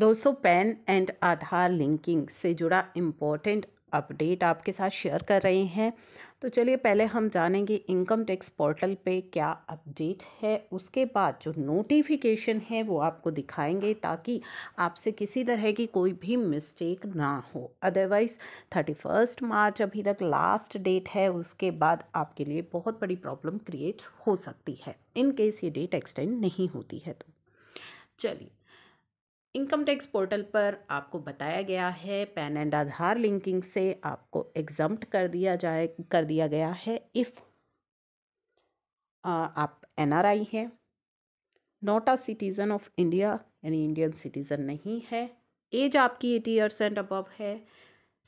दोस्तों pan and Aadhaar linking से जुड़ा इम्पोर्टेंट अपडेट आपके साथ शेयर कर रहे हैं तो चलिए पहले हम जानेंगे इनकम टैक्स पोर्टल पे क्या अपडेट है उसके बाद जो नोटिफिकेशन है वो आपको दिखाएंगे ताकि आपसे किसी तरह की कोई भी मिस्टेक ना हो अदरवाइज़ थर्टी फर्स्ट मार्च अभी तक लास्ट डेट है उसके बाद आपके लिए बहुत बड़ी प्रॉब्लम क्रिएट हो सकती है इनकेस ये डेट एक्सटेंड नहीं होती है तो चलिए इनकम टैक्स पोर्टल पर आपको बताया गया है पैन एंड आधार लिंकिंग से आपको एग्जाम कर दिया जाए कर दिया गया है इफ़ आप एनआरआई हैं not a citizen of India यानी इंडियन सिटीज़न नहीं है एज आपकी एटी ईयर्स एंड अबव है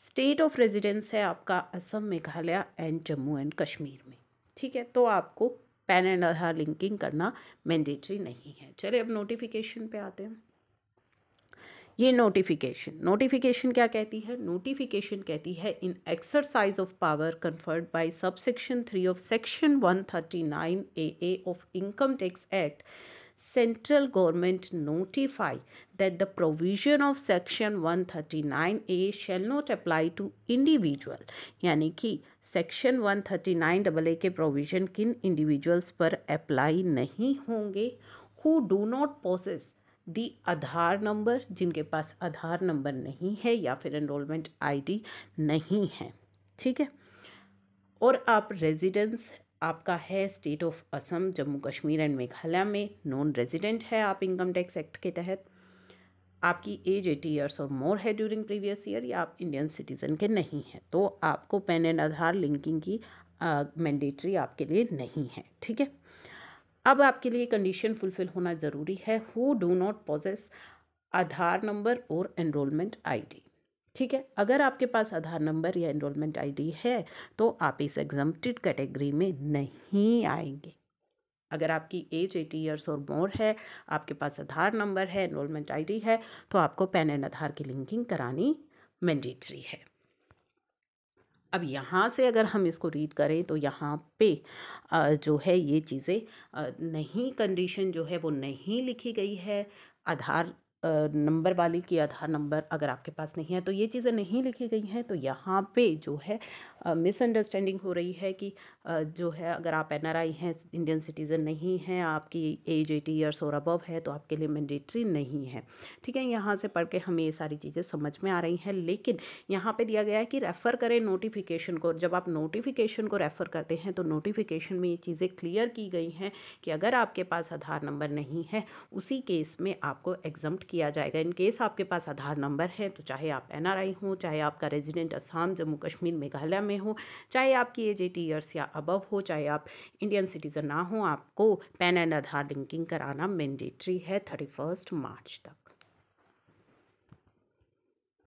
स्टेट ऑफ रेजिडेंस है आपका असम मेघालय एंड जम्मू एंड कश्मीर में ठीक है तो आपको पैन एंड आधार लिंकिंग करना मैंडेटरी नहीं है चलिए अब नोटिफिकेशन पे आते हैं ये नोटिफिकेशन नोटिफिकेशन क्या कहती है नोटिफिकेशन कहती है in exercise of power conferred by subsection three of section one thirty nine A A of income tax act that the provision of section one thirty nine A shall not apply to individual यानी कि section one thirty nine double A के provision किन individuals पर apply नहीं होंगे who do not possess the Aadhaar number जिनके पास Aadhaar number नहीं है या फिर एनरोलमेंट आईडी नहीं है ठीक है और आप रेजिडेंस आपका है state of Assam Jammu Kashmir and Meghalaya में नॉन रेजिडेंट है आप इनकम टैक्स एक्ट के तहत आपकी एज एटी ईयर्स और मोर है ड्यूरिंग प्रीवियस ईयर या आप इंडियन सिटीज़न के नहीं हैं तो आपको पैन एंड आधार लिंकिंग की मैंडेटरी आपके लिए नहीं है ठीक है अब आपके लिए कंडीशन फुलफिल होना ज़रूरी है who do not possess Aadhaar number और एनरोलमेंट आईडी ठीक है अगर आपके पास आधार नंबर या एनरोलमेंट आईडी है तो आप इस एग्जम्प्टिड कैटेगरी में नहीं आएंगे अगर आपकी एज एटी ईयर्स और मोर है आपके पास आधार नंबर है एनरोलमेंट आईडी है तो आपको पैन एंड आधार की लिंकिंग करानी मैंडेटरी है अब यहाँ से अगर हम इसको रीड करें तो यहाँ पे जो है ये चीज़ें नहीं कंडीशन जो है वो नहीं लिखी गई है आधार नंबर वाली की आधार नंबर अगर आपके पास नहीं है तो ये चीज़ें नहीं लिखी गई हैं तो यहाँ पे जो है मिसअंडरस्टैंडिंग हो रही है कि जो है अगर आप एन हैं इंडियन सिटीज़न नहीं हैं आपकी एज एटी ईयर्स और अबव है तो आपके लिए मैंडेटरी नहीं है ठीक है यहाँ से पढ़ के हमें ये सारी चीज़ें समझ में आ रही हैं लेकिन यहाँ पर दिया गया है कि रेफ़र करें नोटिफिकेशन को जब आप नोटिफिकेशन को रेफ़र करते हैं तो नोटिफिकेशन में ये चीज़ें क्लियर की गई हैं कि अगर आपके पास आधार नंबर नहीं है उसी केस में आपको एग्जाम किया जाएगा इन केस आपके पास आधार नंबर है तो चाहे आप एन हो चाहे आपका रेजिडेंट असम जम्मू कश्मीर मेघालय में हो चाहे आपकी एज एटी ईयर्स या अबव हो चाहे आप इंडियन सिटीज़न ना हो आपको पैन एंड आधार लिंकिंग कराना मैंडेटरी है थर्टी मार्च तक